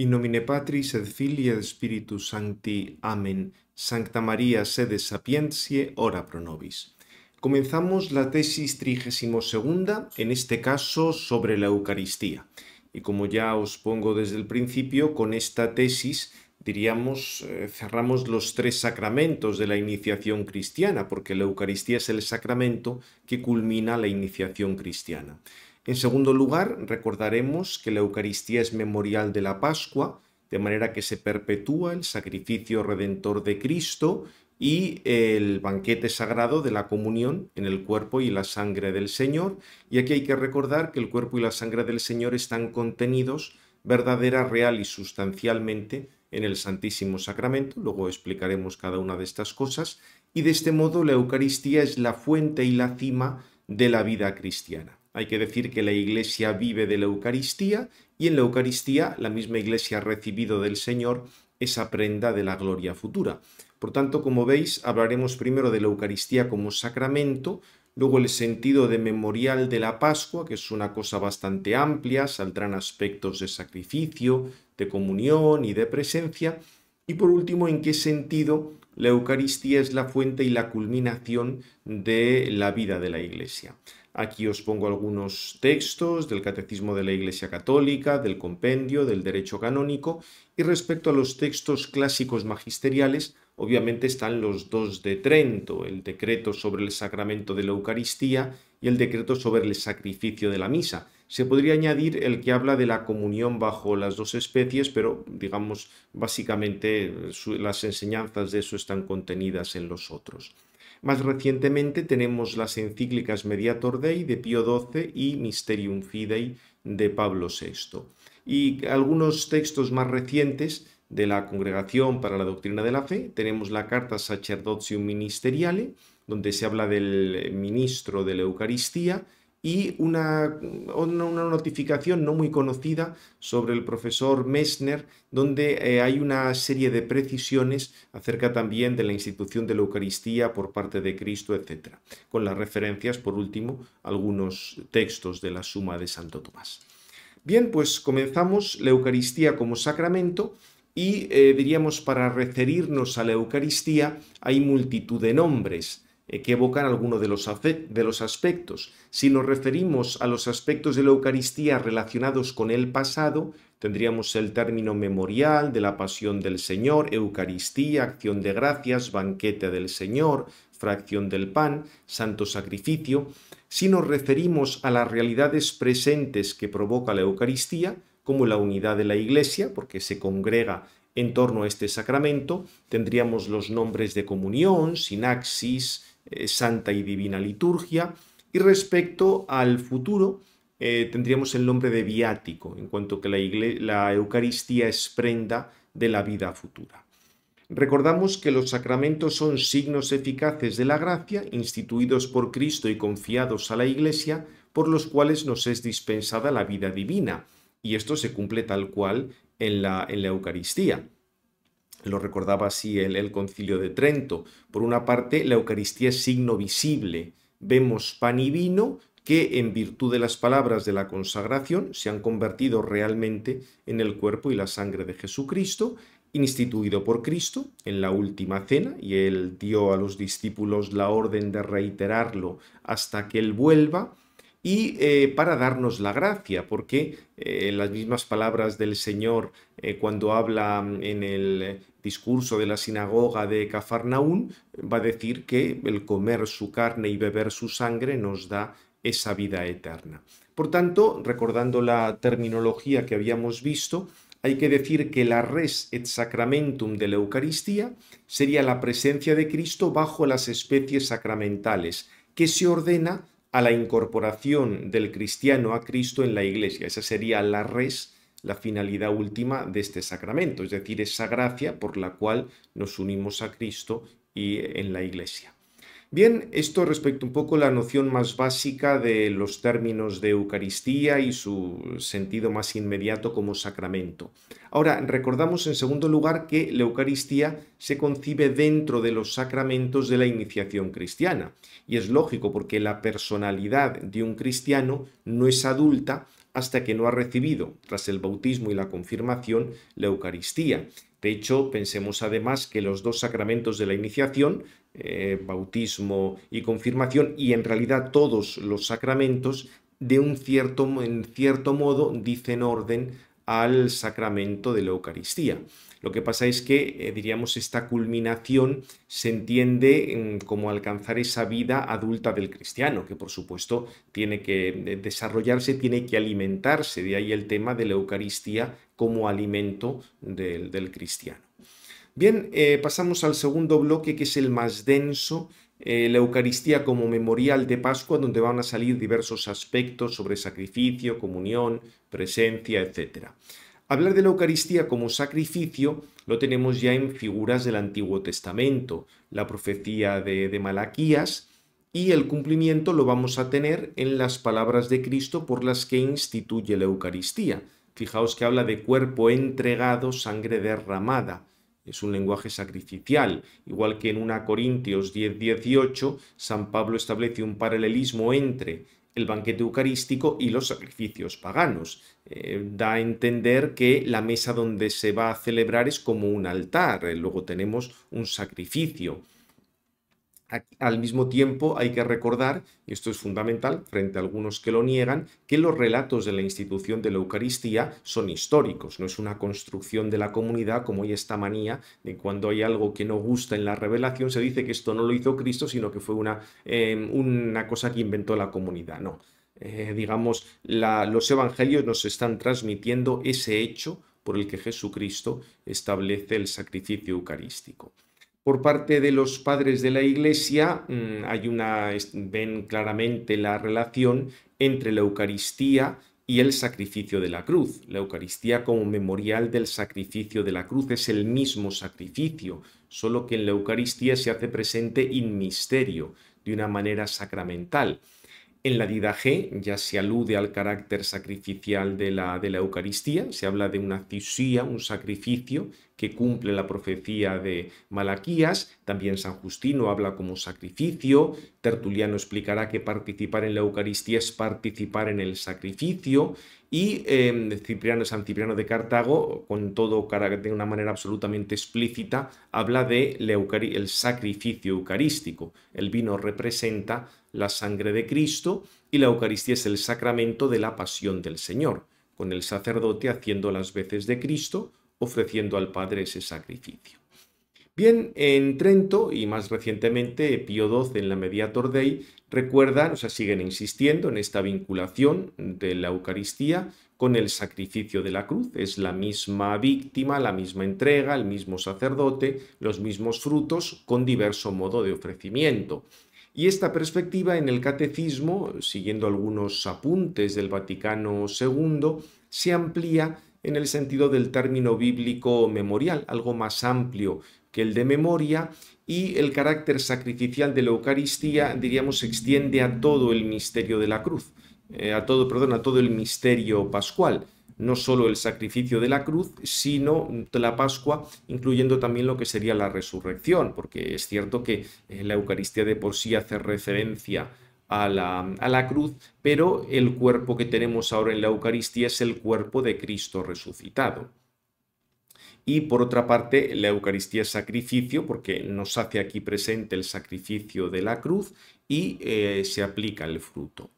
In nomine Patris et Filii et Spiritus Sancti. Amen. Sancta María, sede sapientiae, ora pro nobis. Comenzamos la tesis 32, en este caso sobre la Eucaristía. Y como ya os pongo desde el principio, con esta tesis diríamos, eh, cerramos los tres sacramentos de la iniciación cristiana, porque la Eucaristía es el sacramento que culmina la iniciación cristiana. En segundo lugar, recordaremos que la Eucaristía es memorial de la Pascua, de manera que se perpetúa el sacrificio redentor de Cristo y el banquete sagrado de la comunión en el cuerpo y la sangre del Señor. Y aquí hay que recordar que el cuerpo y la sangre del Señor están contenidos verdadera, real y sustancialmente en el Santísimo Sacramento. Luego explicaremos cada una de estas cosas. Y de este modo la Eucaristía es la fuente y la cima de la vida cristiana. Hay que decir que la Iglesia vive de la Eucaristía y en la Eucaristía la misma Iglesia ha recibido del Señor esa prenda de la gloria futura. Por tanto, como veis, hablaremos primero de la Eucaristía como sacramento, luego el sentido de memorial de la Pascua, que es una cosa bastante amplia, saldrán aspectos de sacrificio, de comunión y de presencia, y por último, en qué sentido la Eucaristía es la fuente y la culminación de la vida de la Iglesia. Aquí os pongo algunos textos del Catecismo de la Iglesia Católica, del Compendio, del Derecho Canónico y respecto a los textos clásicos magisteriales, obviamente están los dos de Trento, el decreto sobre el sacramento de la Eucaristía y el decreto sobre el sacrificio de la misa. Se podría añadir el que habla de la comunión bajo las dos especies, pero digamos, básicamente las enseñanzas de eso están contenidas en los otros. Más recientemente tenemos las encíclicas Mediator Dei de Pío XII y Mysterium Fidei de Pablo VI. Y algunos textos más recientes de la Congregación para la Doctrina de la Fe, tenemos la carta Sacerdotium Ministeriale, donde se habla del ministro de la Eucaristía, y una, una, notificación no muy conocida sobre el profesor Messner, donde eh, hay una serie de precisiones acerca también de la institución de la Eucaristía por parte de Cristo, etc. Con las referencias, por último, algunos textos de la Suma de Santo Tomás. Bien, pues comenzamos la Eucaristía como sacramento. Y eh, diríamos, para referirnos a la Eucaristía hay multitud de nombres que evocan alguno de los, de los aspectos. Si nos referimos a los aspectos de la Eucaristía relacionados con el pasado, tendríamos el término memorial de la pasión del Señor, Eucaristía, acción de gracias, banquete del Señor, fracción del pan, santo sacrificio. Si nos referimos a las realidades presentes que provoca la Eucaristía, como la unidad de la Iglesia, porque se congrega en torno a este sacramento, tendríamos los nombres de comunión, sinaxis, eh, santa y Divina Liturgia. Y respecto al futuro, eh, tendríamos el nombre de viático, en cuanto que la, Eucaristía es prenda de la vida futura. Recordamos que los sacramentos son signos eficaces de la gracia, instituidos por Cristo y confiados a la Iglesia, por los cuales nos es dispensada la vida divina, y esto se cumple tal cual en la Eucaristía lo recordaba así el, el, concilio de Trento. Por una parte, la Eucaristía es signo visible. Vemos pan y vino que en virtud de las palabras de la consagración se han convertido realmente en el cuerpo y la sangre de Jesucristo, instituido por Cristo en la última cena, y él dio a los discípulos la orden de reiterarlo hasta que él vuelva y eh, para darnos la gracia, porque eh, las mismas palabras del Señor eh, cuando habla mm, en el discurso de la sinagoga de Cafarnaún va a decir que el comer su carne y beber su sangre nos da esa vida eterna. Por tanto, recordando la terminología que habíamos visto, hay que decir que la res et sacramentum de la Eucaristía sería la presencia de Cristo bajo las especies sacramentales, que se ordena a la incorporación del cristiano a Cristo en la iglesia. Esa sería la res, la finalidad última de este sacramento, es decir, esa gracia por la cual nos unimos a Cristo y eh, en la iglesia. Bien, esto respecto un poco la noción más básica de los términos de Eucaristía y su sentido más inmediato como sacramento. Ahora, recordamos en segundo lugar que la Eucaristía se concibe dentro de los sacramentos de la iniciación cristiana. Y es lógico porque la personalidad de un cristiano no es adulta hasta que no ha recibido, tras el bautismo y la confirmación, la Eucaristía. De hecho, pensemos además que los dos sacramentos de la iniciación, eh, bautismo y confirmación, y en realidad todos los sacramentos, de un cierto, en cierto modo, dicen orden al sacramento de la Eucaristía. Lo que pasa es que, eh, diríamos, esta culminación se entiende mm, como alcanzar esa vida adulta del cristiano, que por supuesto tiene que eh, desarrollarse, tiene que alimentarse, de ahí el tema de la Eucaristía como alimento del, cristiano. Bien, eh, pasamos al segundo bloque, que es el más denso eh, la Eucaristía como memorial de Pascua, donde van a salir diversos aspectos sobre sacrificio, comunión, presencia, etc. Hablar de la Eucaristía como sacrificio lo tenemos ya en figuras del Antiguo Testamento, la profecía de, de Malaquías, y el cumplimiento lo vamos a tener en las palabras de Cristo por las que instituye la Eucaristía. Fijaos que habla de cuerpo entregado, sangre derramada. Es un lenguaje sacrificial, igual que en 1 Corintios 10:18, San Pablo establece un paralelismo entre el banquete eucarístico y los sacrificios paganos. Eh, da a entender que la mesa donde se va a celebrar es como un altar, eh, luego tenemos un sacrificio. Al mismo tiempo hay que recordar, y esto es fundamental frente a algunos que lo niegan, que los relatos de la institución de la Eucaristía son históricos, no es una construcción de la comunidad como hay esta manía de cuando hay algo que no gusta en la revelación se dice que esto no lo hizo Cristo, sino que fue una, em, cosa que inventó la comunidad. No, eh, digamos, los evangelios nos están transmitiendo ese hecho por el que Jesucristo establece el sacrificio eucarístico. Por parte de los padres de la Iglesia mm, hay una, ven claramente la relación entre la Eucaristía y el sacrificio de la cruz. La Eucaristía como memorial del sacrificio de la cruz es el mismo sacrificio, solo que en la Eucaristía se hace presente in misterio, de una manera sacramental. En la Didaje ya se alude al carácter sacrificial de la, de la Eucaristía, se habla de una cisía, un sacrificio que cumple la profecía de Malaquías, también San Justino habla como sacrificio, Tertuliano explicará que participar en la Eucaristía es participar en el sacrificio, y em, Cipriano, San Cipriano de Cartago, con todo de una manera absolutamente explícita, habla de el sacrificio eucarístico. El vino representa la sangre de Cristo y la Eucaristía es el sacramento de la pasión del Señor, con el sacerdote haciendo las veces de Cristo ofreciendo al Padre ese sacrificio. Bien, en Trento y más recientemente Pío XII en la Mediator Dei recuerdan, o sea, siguen insistiendo en esta vinculación de la Eucaristía con el sacrificio de la cruz. Es la misma víctima, la misma entrega, el mismo sacerdote, los mismos frutos con diverso modo de ofrecimiento. Y esta perspectiva en el catecismo, siguiendo algunos apuntes del Vaticano II, se amplía en el sentido del término bíblico memorial, algo más amplio que el de memoria, y el carácter sacrificial de la Eucaristía, diríamos, se extiende a todo el misterio de la cruz, eh, a todo, perdón, a todo el misterio pascual no solo el sacrificio de la cruz, sino la Pascua, incluyendo también lo que sería la resurrección, porque es cierto que eh, la Eucaristía de por sí hace referencia a la, cruz, pero el cuerpo que tenemos ahora en la Eucaristía es el cuerpo de Cristo resucitado. Y por otra parte, la Eucaristía es sacrificio porque nos hace aquí presente el sacrificio de la cruz y eh, se aplica el fruto.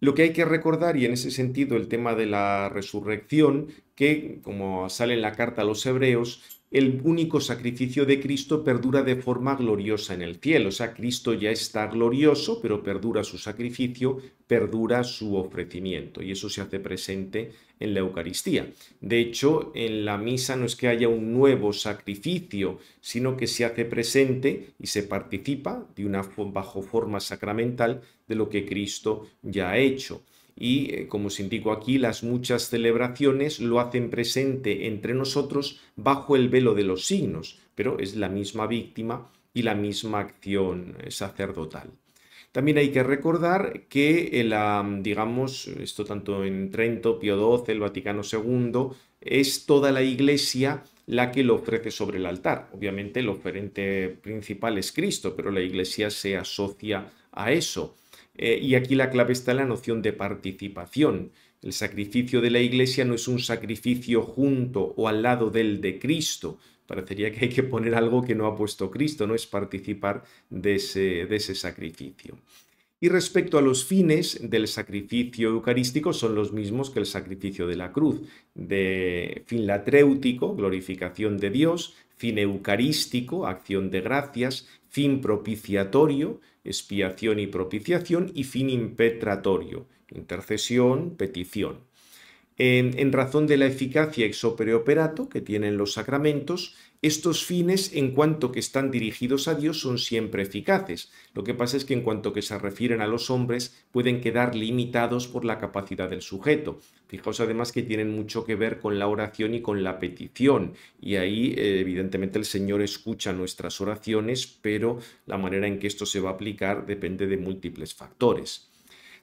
Lo que hay que recordar, y en ese sentido el tema de la resurrección, que como sale en la carta a los hebreos, el único sacrificio de Cristo perdura de forma gloriosa en el cielo. O sea, Cristo ya está glorioso, pero perdura su sacrificio, perdura su ofrecimiento. Y eso se hace presente en la Eucaristía. De hecho, en la misa no es que haya un nuevo sacrificio, sino que se hace presente y se participa de una bajo forma sacramental de lo que Cristo ya ha hecho y, eh, como os indico aquí, las muchas celebraciones lo hacen presente entre nosotros bajo el velo de los signos, pero es la misma víctima y la misma acción eh, sacerdotal. También hay que recordar que, la, digamos, esto tanto en Trento, Pío XII, el Vaticano II, es toda la Iglesia la que lo ofrece sobre el altar. Obviamente el oferente principal es Cristo, pero la Iglesia se asocia a eso. Eh, y aquí la clave está en la noción de participación. El sacrificio de la iglesia no es un sacrificio junto o al lado del de Cristo. Parecería que hay que poner algo que no ha puesto Cristo, no es participar de ese, de ese sacrificio. Y respecto a los fines del sacrificio eucarístico, son los mismos que el sacrificio de la cruz, de fin latréutico, glorificación de Dios, fin eucarístico, acción de gracias, fin propiciatorio, expiación y propiciación, y fin impetratorio, intercesión, petición. En, razón de la eficacia ex opere operato que tienen los sacramentos, estos fines, en cuanto que están dirigidos a Dios, son siempre eficaces. Lo que pasa es que en cuanto que se refieren a los hombres, pueden quedar limitados por la capacidad del sujeto. Fijaos además que tienen mucho que ver con la oración y con la petición. Y ahí, eh, evidentemente, el Señor escucha nuestras oraciones, pero la manera en que esto se va a aplicar depende de múltiples factores.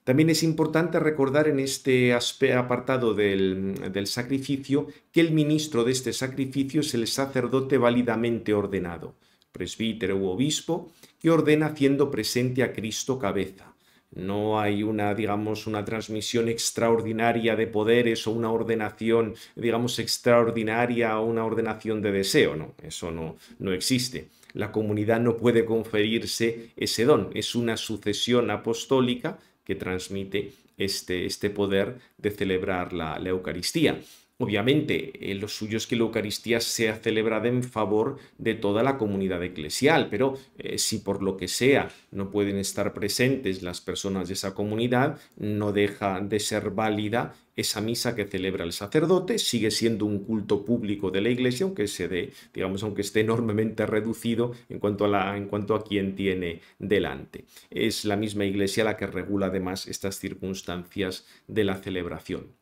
También es importante recordar en este apartado del, sacrificio que el ministro de este sacrificio es el sacerdote válidamente ordenado, presbítero u obispo, que ordena haciendo presente a Cristo cabeza. No hay una, digamos, una transmisión extraordinaria de poderes o una ordenación, digamos, extraordinaria o una ordenación de deseo, eso no existe. La comunidad no puede conferirse ese don, es una sucesión apostólica que transmite este, este poder de celebrar la, la Eucaristía. Obviamente, eh, lo suyo es que la Eucaristía sea celebrada en favor de toda la comunidad eclesial, pero eh, si por lo que sea no pueden estar presentes las personas de esa comunidad, no deja de ser válida esa misa que celebra el sacerdote, sigue siendo un culto público de la iglesia, aunque se dé, digamos, aunque esté enormemente reducido en cuanto a, en cuanto a quien tiene delante. Es la misma iglesia la que regula además estas circunstancias de la celebración.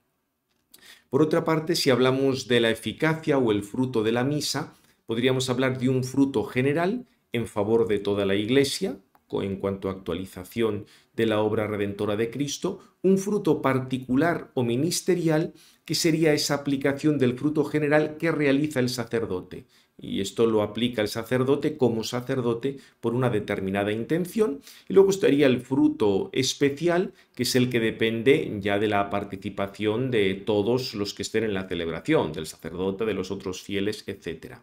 Por otra parte, si hablamos de la eficacia o el fruto de la misa, podríamos hablar de un fruto general en favor de toda la Iglesia, en cuanto a actualización de la obra redentora de Cristo, un fruto particular o ministerial que sería esa aplicación del fruto general que realiza el sacerdote, y esto lo aplica el sacerdote como sacerdote por una determinada intención, y luego estaría el fruto especial, que es el que depende ya de la participación de todos los que estén en la celebración, del sacerdote, de los otros fieles, etc.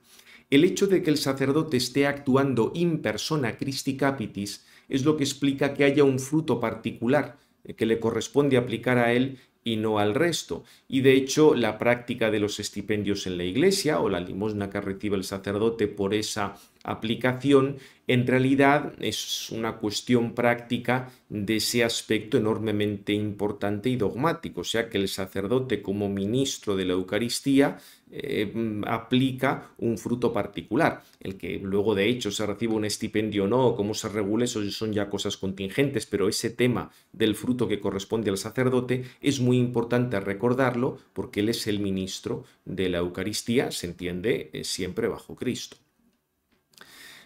El hecho de que el sacerdote esté actuando in persona Christi Capitis es lo que explica que haya un fruto particular eh, que le corresponde aplicar a él y no al resto. Y de hecho, la práctica de los estipendios en la iglesia o la limosna que recibe el sacerdote por esa aplicación, en realidad es una cuestión práctica de ese aspecto enormemente importante y dogmático, o sea que el sacerdote como ministro de la Eucaristía eh, mm, aplica un fruto particular. El que luego de hecho se reciba un estipendio o no, cómo se regule, eso son ya cosas contingentes, pero ese tema del fruto que corresponde al sacerdote es muy importante recordarlo porque él es el ministro de la Eucaristía, se entiende eh, siempre bajo Cristo.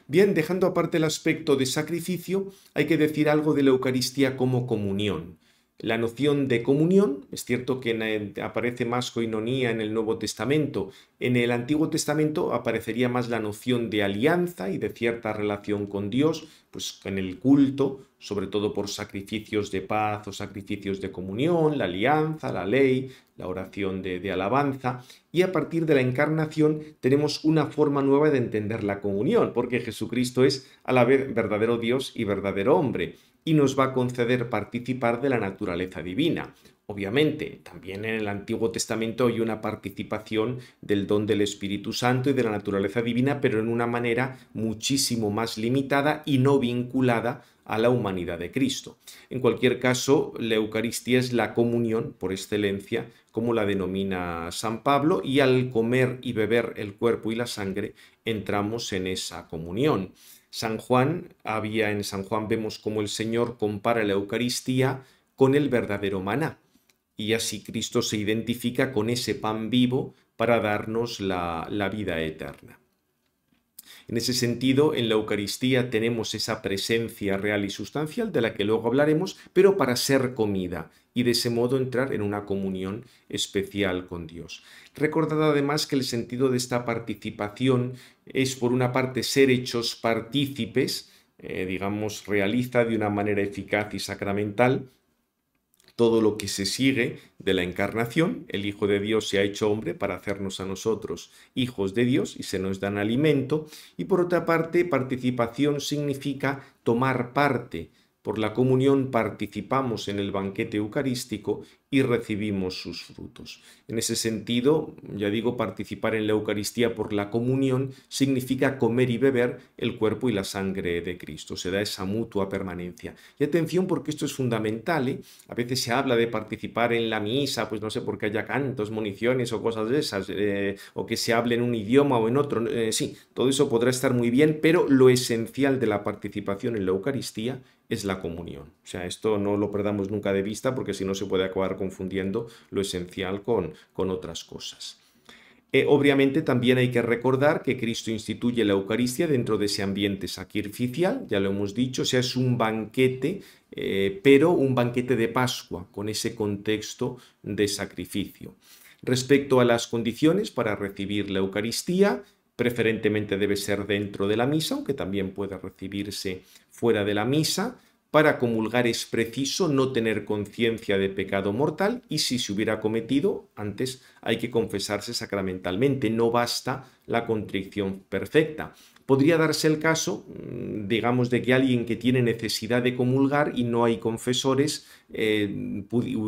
Bien, dejando aparte el aspecto de sacrificio, hay que decir algo de la Eucaristía como comunión la noción de comunión. Es cierto que aparece más coinonía en el Nuevo Testamento. En el Antiguo Testamento aparecería más la noción de alianza y de cierta relación con Dios, pues en el culto, sobre todo por sacrificios de paz o sacrificios de comunión, la alianza, la ley, la oración de, de alabanza. Y a partir de la encarnación tenemos una forma nueva de entender la comunión, porque Jesucristo es a la vez verdadero Dios y verdadero hombre y nos va a conceder participar de la naturaleza divina. Obviamente, también en el Antiguo Testamento hay una participación del don del Espíritu Santo y de la naturaleza divina, pero en una manera muchísimo más limitada y no vinculada a la humanidad de Cristo. En cualquier caso, la Eucaristía es la comunión por excelencia, como la denomina San Pablo, y al comer y beber el cuerpo y la sangre entramos en esa comunión. San Juan, había en San Juan vemos cómo el Señor compara la Eucaristía con el verdadero maná. Y así Cristo se identifica con ese pan vivo para darnos la, la vida eterna. En ese sentido, en la Eucaristía tenemos esa presencia real y sustancial de la que luego hablaremos, pero para ser comida y de ese modo entrar en una comunión especial con Dios. Recordad además que el sentido de esta participación es por una parte ser hechos partícipes, eh, digamos, realiza de una manera eficaz y sacramental, todo lo que se sigue de la encarnación. El Hijo de Dios se ha hecho hombre para hacernos a nosotros hijos de Dios y se nos dan alimento. Y por otra parte, participación significa tomar parte, por la comunión participamos en el banquete eucarístico y recibimos sus frutos. En ese sentido, ya digo, participar en la Eucaristía por la comunión significa comer y beber el cuerpo y la sangre de Cristo. Se da esa mutua permanencia. Y atención porque esto es fundamental. ¿eh? A veces se habla de participar en la misa, pues no sé por qué haya cantos, municiones o cosas de esas, eh, o que se hable en un idioma o en otro. Eh, sí, todo eso podrá estar muy bien, pero lo esencial de la participación en la Eucaristía es la comunión. O sea, esto no lo perdamos nunca de vista porque si no se puede acabar confundiendo lo esencial con, otras cosas. Eh, obviamente también hay que recordar que Cristo instituye la Eucaristía dentro de ese ambiente sacrificial, ya lo hemos dicho, o sea, es un banquete, eh, pero un banquete de Pascua, con ese contexto de sacrificio. Respecto a las condiciones para recibir la Eucaristía, preferentemente debe ser dentro de la misa, aunque también puede recibirse fuera de la misa. Para comulgar es preciso no tener conciencia de pecado mortal y si se hubiera cometido, antes hay que confesarse sacramentalmente, no basta la contrición perfecta. Podría darse el caso, mm, digamos, de que alguien que tiene necesidad de comulgar y no hay confesores eh,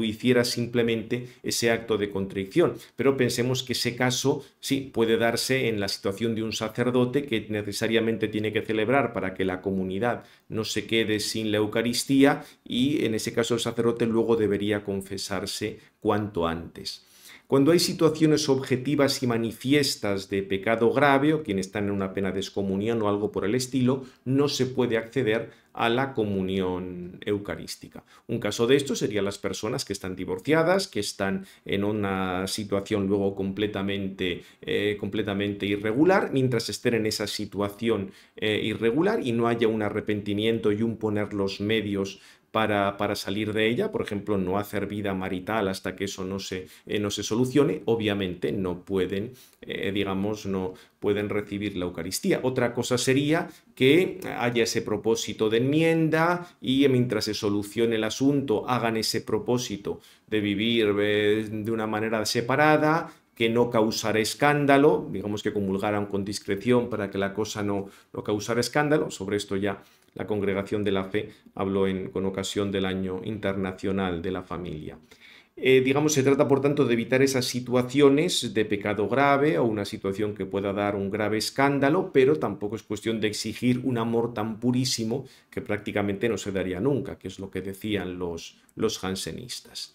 hiciera simplemente ese acto de contrición. Pero pensemos que ese caso sí puede darse en la situación de un sacerdote que necesariamente tiene que celebrar para que la comunidad no se quede sin la Eucaristía y en ese caso el sacerdote luego debería confesarse cuanto antes. Cuando hay situaciones objetivas y manifiestas de pecado grave o quienes están en una pena de excomunión o algo por el estilo, no se puede acceder a la comunión eucarística. Un caso de esto serían las personas que están divorciadas, que están en una situación luego completamente, eh, completamente irregular, mientras estén en esa situación eh, irregular y no haya un arrepentimiento y un poner los medios para, salir de ella, por ejemplo, no hacer vida marital hasta que eso no se, eh, no se solucione, obviamente no pueden, eh, digamos, no pueden recibir la Eucaristía. Otra cosa sería que haya ese propósito de enmienda y mientras se solucione el asunto, hagan ese propósito de vivir eh, de una manera separada, que no causara escándalo, digamos que comulgaran con discreción para que la cosa no, no causara escándalo, sobre esto ya la Congregación de la Fe habló en, con ocasión del Año Internacional de la Familia. Eh, digamos, se trata por tanto de evitar esas situaciones de pecado grave o una situación que pueda dar un grave escándalo, pero tampoco es cuestión de exigir un amor tan purísimo que prácticamente no se daría nunca, que es lo que decían los, los jansenistas.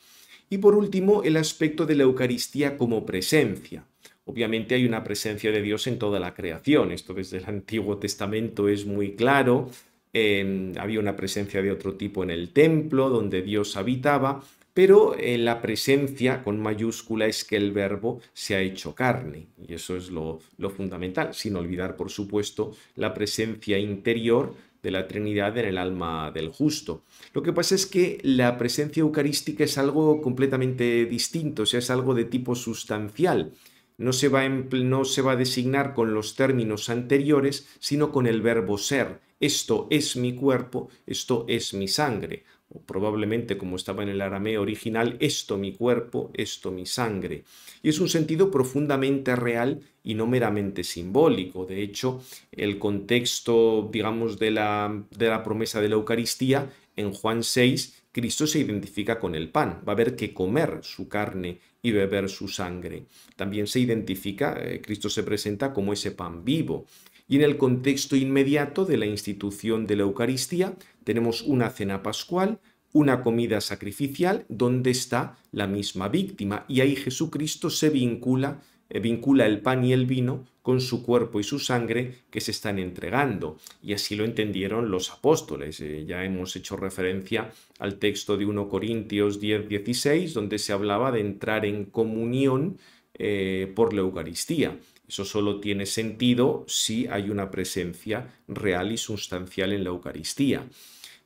Y por último, el aspecto de la Eucaristía como presencia. Obviamente hay una presencia de Dios en toda la creación, esto desde el Antiguo Testamento es muy claro, Em, había una presencia de otro tipo en el templo donde Dios habitaba, pero eh, la presencia con mayúscula es que el verbo se ha hecho carne, y eso es lo, fundamental, sin olvidar, por supuesto, la presencia interior de la Trinidad en el alma del justo. Lo que pasa es que la presencia eucarística es algo completamente distinto, o sea, es algo de tipo sustancial. No se, va no se va a designar con los términos anteriores, sino con el verbo ser esto es mi cuerpo, esto es mi sangre. O probablemente como estaba en el arameo original, esto mi cuerpo, esto mi sangre. Y es un sentido profundamente real y no meramente simbólico. De hecho, el contexto, digamos, de la, promesa de la Eucaristía, en Juan 6, Cristo se identifica con el pan, va a haber que comer su carne y beber su sangre. También se identifica, eh, Cristo se presenta como ese pan vivo, y en el contexto inmediato de la institución de la Eucaristía tenemos una cena pascual, una comida sacrificial donde está la misma víctima y ahí Jesucristo se vincula eh, vincula el pan y el vino con su cuerpo y su sangre que se están entregando. Y así lo entendieron los apóstoles. Eh, ya hemos hecho referencia al texto de 1 Corintios 10, 16, donde se hablaba de entrar en comunión eh, por la Eucaristía. Eso solo tiene sentido si hay una presencia real y sustancial en la Eucaristía.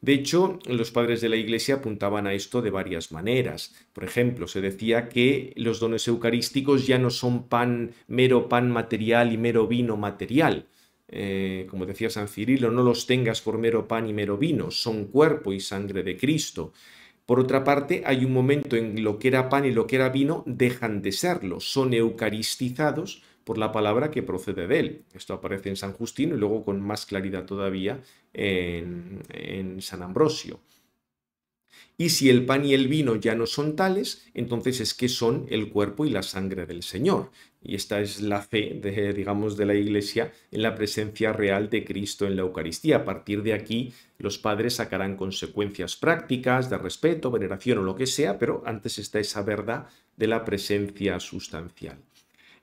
De hecho, los padres de la Iglesia apuntaban a esto de varias maneras. Por ejemplo, se decía que los dones eucarísticos ya no son pan, mero pan material y mero vino material, eh, como decía San Cirilo, no los tengas por mero pan y mero vino, son cuerpo y sangre de Cristo. Por otra parte, hay un momento en lo que era pan y lo que era vino dejan de serlo, son eucaristizados por la palabra que procede de él. Esto aparece en San Justino y luego con más claridad todavía en, San Ambrosio. Y si el pan y el vino ya no son tales, entonces es que son el cuerpo y la sangre del Señor. Y esta es la fe, digamos, de la Iglesia en la presencia real de Cristo en la Eucaristía. A partir de aquí, los padres sacarán consecuencias prácticas de respeto, veneración o lo que sea, pero antes está esa verdad de la presencia sustancial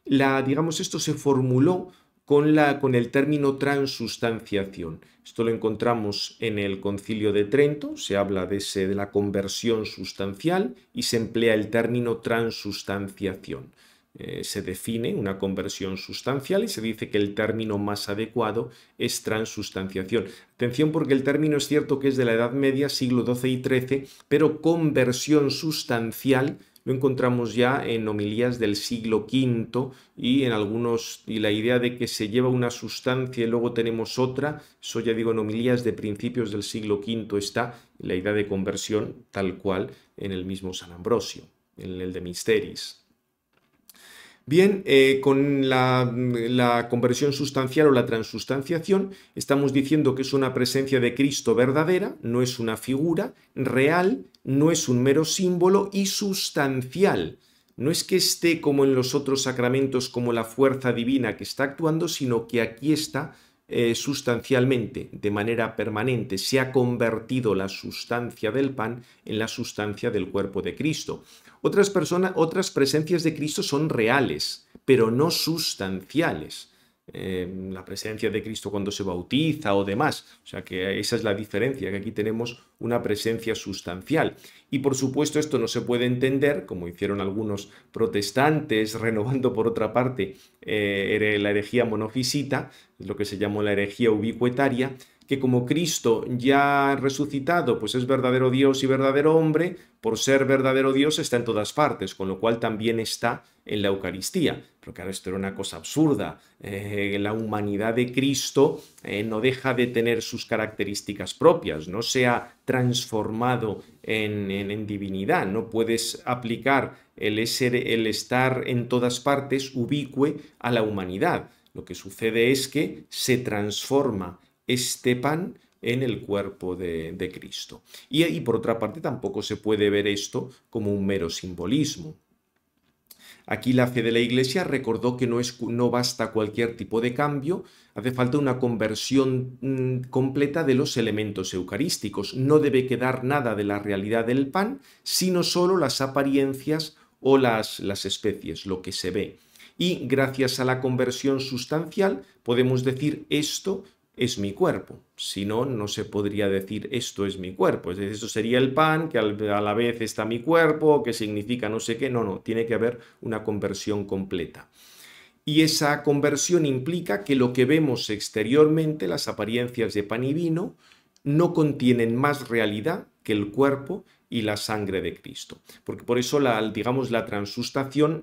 la, digamos, esto se formuló con, la, con el término transustanciación. Esto lo encontramos en el concilio de Trento, se habla de, ese, de la conversión sustancial y se emplea el término transustanciación. Eh, se define una conversión sustancial y se dice que el término más adecuado es transustanciación. Atención porque el término es cierto que es de la Edad Media, siglo XII y XIII, pero conversión sustancial lo encontramos ya en homilías del siglo V y en algunos, y la idea de que se lleva una sustancia y luego tenemos otra, eso ya digo en homilías de principios del siglo V está la idea de conversión tal cual en el mismo San Ambrosio, en el de Misteris. Bien, eh, con la, conversión sustancial o la transustanciación estamos diciendo que es una presencia de Cristo verdadera, no es una figura real, no es un mero símbolo y sustancial. No es que esté como en los otros sacramentos como la fuerza divina que está actuando, sino que aquí está eh, sustancialmente, de manera permanente, se ha convertido la sustancia del pan en la sustancia del cuerpo de Cristo. Otras personas, otras presencias de Cristo son reales, pero no sustanciales. Eh, la presencia de Cristo cuando se bautiza o demás. O sea que esa es la diferencia, que aquí tenemos una presencia sustancial. Y por supuesto esto no se puede entender, como hicieron algunos protestantes, renovando por otra parte eh, la herejía monofisita, lo que se llamó la herejía ubicuetaria, que como Cristo ya resucitado, pues es verdadero Dios y verdadero hombre, por ser verdadero Dios está en todas partes, con lo cual también está en la Eucaristía. Pero claro, esto era una cosa absurda. Eh, la humanidad de Cristo eh, no deja de tener sus características propias, no se ha transformado en, divinidad. No puedes aplicar el, ser, el estar en todas partes ubicue a la humanidad. Lo que sucede es que se transforma este pan en el cuerpo de, Cristo. Y, por otra parte tampoco se puede ver esto como un mero simbolismo. Aquí la fe de la Iglesia recordó que no, es, no, basta cualquier tipo de cambio, hace falta una conversión mm, completa de los elementos eucarísticos. No debe quedar nada de la realidad del pan, sino solo las apariencias o las, las especies, lo que se ve. Y gracias a la conversión sustancial podemos decir esto es mi cuerpo. Si no, no se podría decir esto es mi cuerpo. Es decir, esto sería el pan, que a la vez está mi cuerpo, que significa no sé qué. No, no, tiene que haber una conversión completa. Y esa conversión implica que lo que vemos exteriormente, las apariencias de pan y vino, no contienen más realidad que el cuerpo y la sangre de Cristo. Porque por eso la, digamos, la transustanciación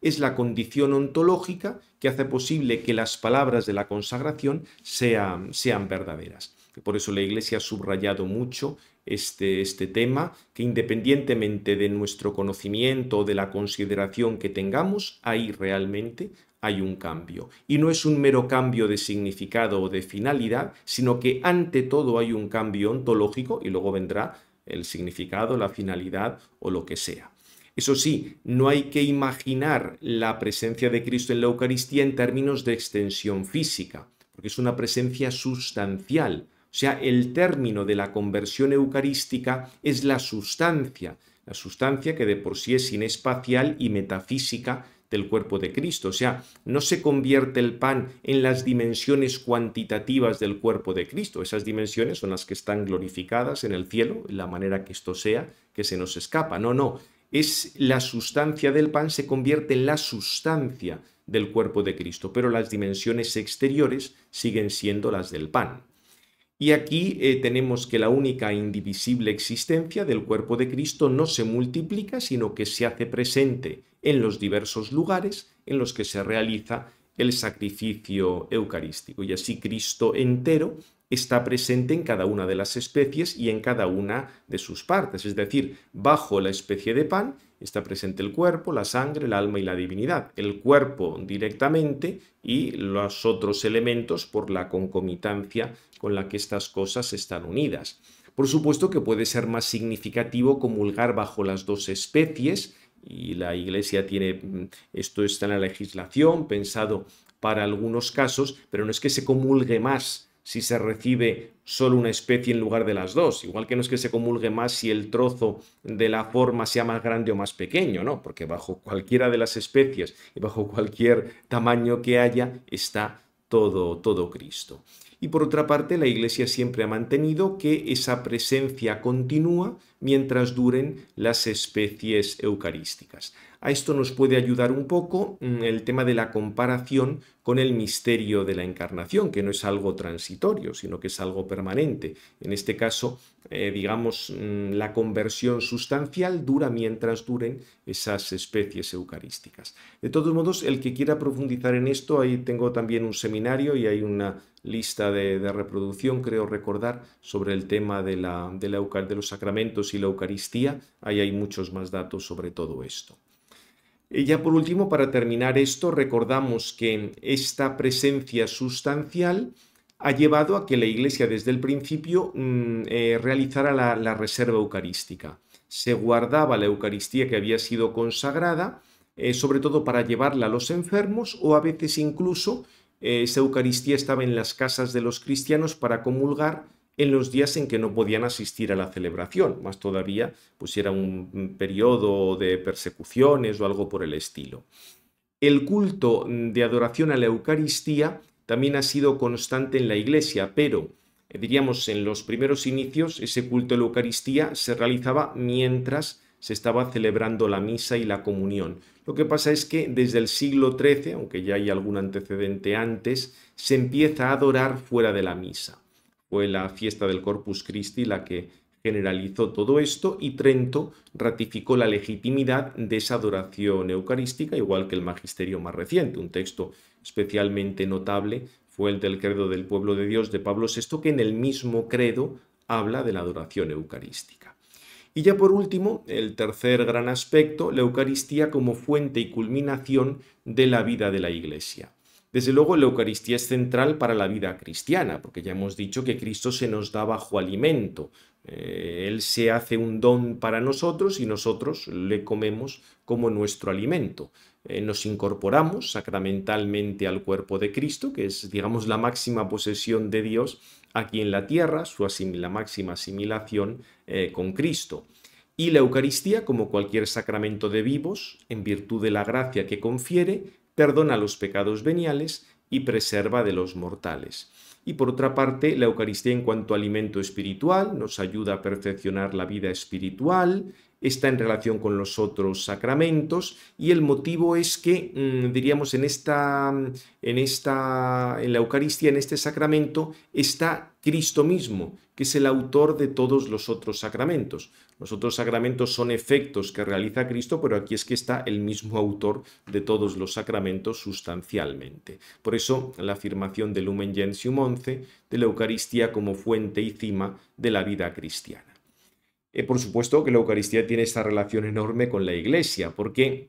es la condición ontológica que hace posible que las palabras de la consagración sean, sean verdaderas. Por eso la Iglesia ha subrayado mucho este, este tema, que independientemente de nuestro conocimiento o de la consideración que tengamos, hay realmente hay un cambio. Y no es un mero cambio de significado o de finalidad, sino que ante todo hay un cambio ontológico y luego vendrá el significado, la finalidad o lo que sea. Eso sí, no hay que imaginar la presencia de Cristo en la Eucaristía en términos de extensión física, porque es una presencia sustancial. O sea, el término de la conversión eucarística es la sustancia, la sustancia que de por sí es inespacial y metafísica del cuerpo de Cristo. O sea, no se convierte el pan en las dimensiones cuantitativas del cuerpo de Cristo. Esas dimensiones son las que están glorificadas en el cielo, en la manera que esto sea, que se nos escapa. No, no. Es la sustancia del pan se convierte en la sustancia del cuerpo de Cristo, pero las dimensiones exteriores siguen siendo las del pan. Y aquí eh, tenemos que la única indivisible existencia del cuerpo de Cristo no se multiplica, sino que se hace presente en los diversos lugares en los que se realiza el sacrificio eucarístico. Y así Cristo entero está presente en cada una de las especies y en cada una de sus partes. Es decir, bajo la especie de pan está presente el cuerpo, la sangre, el alma y la divinidad. El cuerpo directamente y los otros elementos por la concomitancia con la que estas cosas están unidas. Por supuesto que puede ser más significativo comulgar bajo las dos especies, y la Iglesia tiene, mm, esto está en la legislación, pensado para algunos casos, pero no es que se comulgue más si se recibe solo una especie en lugar de las dos, igual que no es que se comulgue más si el trozo de la forma sea más grande o más pequeño, ¿no? Porque bajo cualquiera de las especies y bajo cualquier tamaño que haya está todo, todo Cristo. Y por otra parte, la Iglesia siempre ha mantenido que esa presencia continúa mientras duren las especies eucarísticas. A esto nos puede ayudar un poco mm, el tema de la comparación con el misterio de la encarnación, que no es algo transitorio, sino que es algo permanente. En este caso, eh, digamos, mm, la conversión sustancial dura mientras duren esas especies eucarísticas. De todos modos, el que quiera profundizar en esto, ahí tengo también un seminario y hay una lista de, reproducción, creo recordar, sobre el tema de, la, de los sacramentos la Eucaristía. Ahí hay muchos más datos sobre todo esto. Y ya por último, para terminar esto, recordamos que esta presencia sustancial ha llevado a que la Iglesia desde el principio mm, eh, realizara la, reserva eucarística. Se guardaba la Eucaristía que había sido consagrada, eh, sobre todo para llevarla a los enfermos o a veces incluso eh, esa Eucaristía estaba en las casas de los cristianos para comulgar en los días en que no podían asistir a la celebración, más todavía pues era un periodo de persecuciones o algo por el estilo. El culto de adoración a la Eucaristía también ha sido constante en la Iglesia, pero eh, diríamos en los primeros inicios ese culto de la Eucaristía se realizaba mientras se estaba celebrando la misa y la comunión. Lo que pasa es que desde el siglo XIII, aunque ya hay algún antecedente antes, se empieza a adorar fuera de la misa fue la fiesta del Corpus Christi la que generalizó todo esto y Trento ratificó la legitimidad de esa adoración eucarística, igual que el magisterio más reciente. Un texto especialmente notable fue el del credo del pueblo de Dios de Pablo VI, que en el mismo credo habla de la adoración eucarística. Y ya por último, el tercer gran aspecto, la Eucaristía como fuente y culminación de la vida de la Iglesia. Desde luego, la Eucaristía es central para la vida cristiana, porque ya hemos dicho que Cristo se nos da bajo alimento. Eh, él se hace un don para nosotros y nosotros le comemos como nuestro alimento. Eh, nos incorporamos sacramentalmente al cuerpo de Cristo, que es, digamos, la máxima posesión de Dios aquí en la tierra, su la máxima asimilación eh, con Cristo. Y la Eucaristía, como cualquier sacramento de vivos, en virtud de la gracia que confiere, perdona los pecados veniales y preserva de los mortales. Y por otra parte, la Eucaristía en cuanto alimento espiritual nos ayuda a perfeccionar la vida espiritual, está en relación con los otros sacramentos y el motivo es que, mm, diríamos, en esta, en esta, en la Eucaristía, en este sacramento, está Cristo mismo, que es el autor de todos los otros sacramentos. Los otros sacramentos son efectos que realiza Cristo, pero aquí es que está el mismo autor de todos los sacramentos sustancialmente. Por eso la afirmación del Lumen Gentium 11 de la Eucaristía como fuente y cima de la vida cristiana. Eh, por supuesto que la Eucaristía tiene esta relación enorme con la Iglesia, porque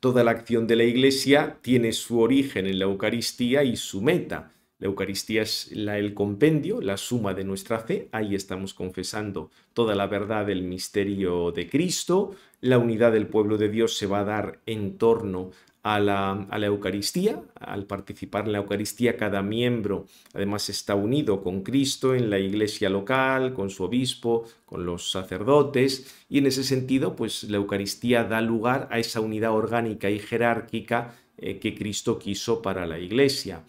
toda la acción de la Iglesia tiene su origen en la Eucaristía y su meta. La Eucaristía es la, el compendio, la suma de nuestra fe. Ahí estamos confesando toda la verdad del misterio de Cristo. La unidad del pueblo de Dios se va a dar en torno a la, Eucaristía, al participar en la Eucaristía cada miembro además está unido con Cristo en la iglesia local, con su obispo, con los sacerdotes y en ese sentido pues la Eucaristía da lugar a esa unidad orgánica y jerárquica eh, que Cristo quiso para la iglesia.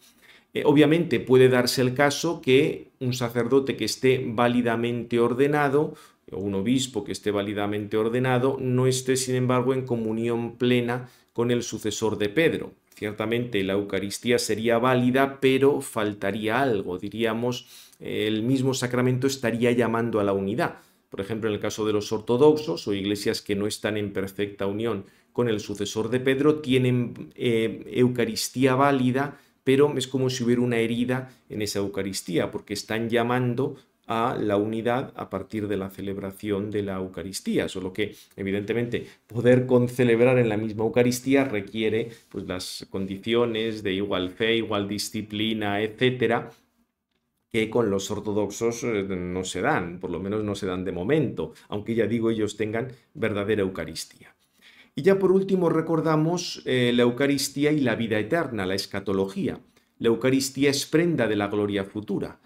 Eh, obviamente puede darse el caso que un sacerdote que esté válidamente ordenado o un obispo que esté válidamente ordenado no esté sin embargo en comunión plena con el sucesor de Pedro. Ciertamente la Eucaristía sería válida, pero faltaría algo, diríamos, el mismo sacramento estaría llamando a la unidad. Por ejemplo, en el caso de los ortodoxos o iglesias que no están en perfecta unión con el sucesor de Pedro, tienen eh, Eucaristía válida, pero es como si hubiera una herida en esa Eucaristía, porque están llamando a la unidad a partir de la celebración de la Eucaristía, solo que evidentemente poder concelebrar en la misma Eucaristía requiere pues, las condiciones de igual fe, igual disciplina, etcétera, que con los ortodoxos eh, no se dan, por lo menos no se dan de momento, aunque ya digo ellos tengan verdadera Eucaristía. Y ya por último recordamos eh, la Eucaristía y la vida eterna, la escatología. La Eucaristía es prenda de la gloria futura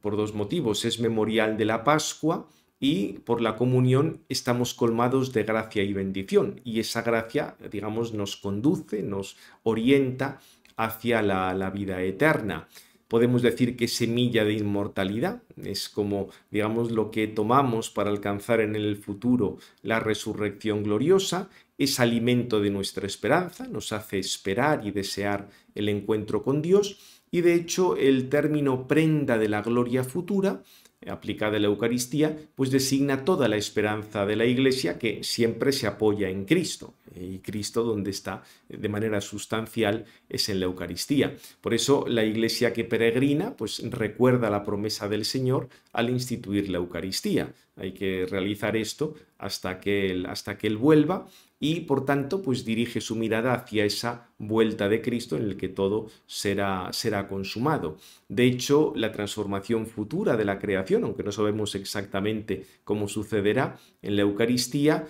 por dos motivos. Es memorial de la Pascua y por la comunión estamos colmados de gracia y bendición. Y esa gracia, digamos, nos conduce, nos orienta hacia la, vida eterna. Podemos decir que es semilla de inmortalidad es como, digamos, lo que tomamos para alcanzar en el futuro la resurrección gloriosa, es alimento de nuestra esperanza, nos hace esperar y desear el encuentro con Dios y de hecho el término prenda de la gloria futura aplicada a la Eucaristía, pues designa toda la esperanza de la Iglesia que siempre se apoya en Cristo. Y Cristo donde está de manera sustancial es en la Eucaristía. Por eso la Iglesia que peregrina, pues recuerda la promesa del Señor al instituir la Eucaristía. Hay que realizar esto hasta que hasta que él vuelva y por tanto pues dirige su mirada hacia esa vuelta de Cristo en el que todo será, será consumado. De hecho, la transformación futura de la creación, aunque no sabemos exactamente cómo sucederá en la Eucaristía,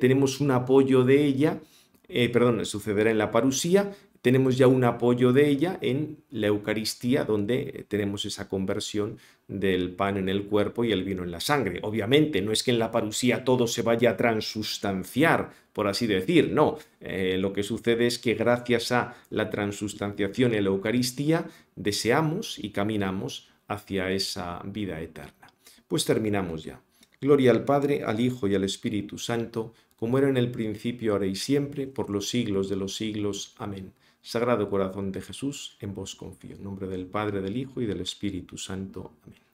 tenemos un apoyo de ella eh, perdón, sucederá en la parusía, tenemos ya un apoyo de ella en la Eucaristía, donde tenemos esa conversión del pan en el cuerpo y el vino en la sangre. Obviamente, no es que en la parusía todo se vaya a transustanciar, por así decir, no. Eh, lo que sucede es que gracias a la transustanciación en la Eucaristía, deseamos y caminamos hacia esa vida eterna. Pues terminamos ya. Gloria al Padre, al Hijo y al Espíritu Santo, como era en el principio, ahora y siempre, por los siglos de los siglos. Amén. Sagrado Corazón de Jesús, en vos confío. En nombre del Padre, del Hijo y del Espíritu Santo. Amén.